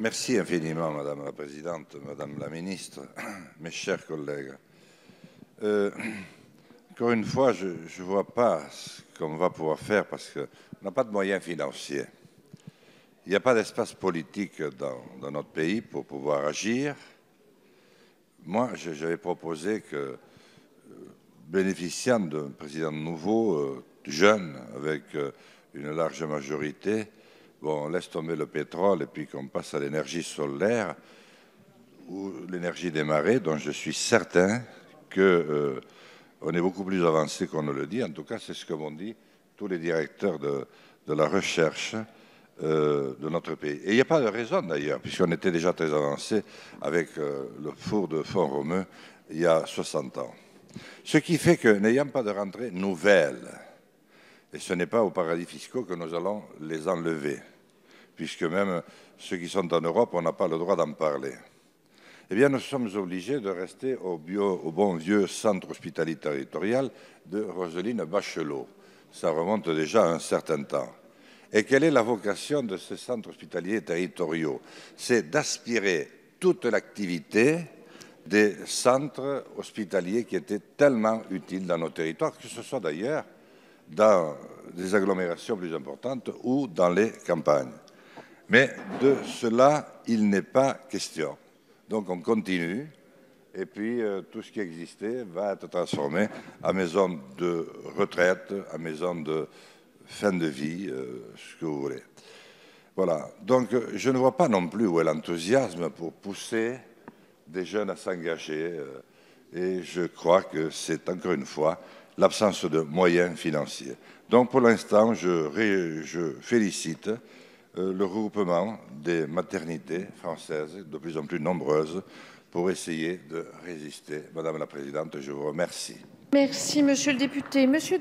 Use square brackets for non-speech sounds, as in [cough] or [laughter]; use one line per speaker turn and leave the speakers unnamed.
Merci infiniment, Madame la Présidente, Madame la Ministre, [clears throat] mes chers collègues. Euh, encore une fois, je ne vois pas ce qu'on va pouvoir faire parce qu'on n'a pas de moyens financiers. Il n'y a pas d'espace politique dans, notre pays pour pouvoir agir. Moi, j'avais proposé que, euh, bénéficiant d'un président nouveau, euh, Jeunes, avec euh, une large majorité, on laisse tomber le pétrole et puis qu'on passe à l'énergie solaire ou l'énergie des marées, dont je suis certain qu'on euh, est beaucoup plus avancé qu'on ne le dit. En tout cas, c'est ce que m'ont dit tous les directeurs de, la recherche euh, de notre pays. Et il n'y a pas de raison d'ailleurs, puisqu'on était déjà très avancé avec le four de fonds romeux il y a 60 ans. Ce qui fait que, n'ayant pas de rentrée nouvelle, et ce n'est pas aux paradis fiscaux que nous allons les enlever, puisque même ceux qui sont en Europe, on n'a pas le droit d'en parler. Eh bien, nous sommes obligés de rester au, au bon vieux centre hospitalier territorial de Roseline Bachelot. Ça remonte déjà à un certain temps. Et quelle est la vocation de ces centres hospitaliers territoriaux C'est d'aspirer toute l'activité des centres hospitaliers qui étaient tellement utiles dans nos territoires, que ce soit d'ailleurs dans des agglomérations plus importantes ou dans les campagnes. Mais de cela, il n'est pas question. Donc on continue, et puis euh, tout ce qui existait va être transformé en maison de retraite, en maison de fin de vie, euh, ce que vous voulez. Voilà. Donc je ne vois pas non plus où est l'enthousiasme pour pousser des jeunes à s'engager. Euh, et je crois que c'est encore une fois l'absence de moyens financiers. Donc pour l'instant, je, félicite euh, le regroupement des maternités françaises, de plus en plus nombreuses, pour essayer de résister. Madame la Présidente, je vous remercie. Merci, Monsieur le député. Monsieur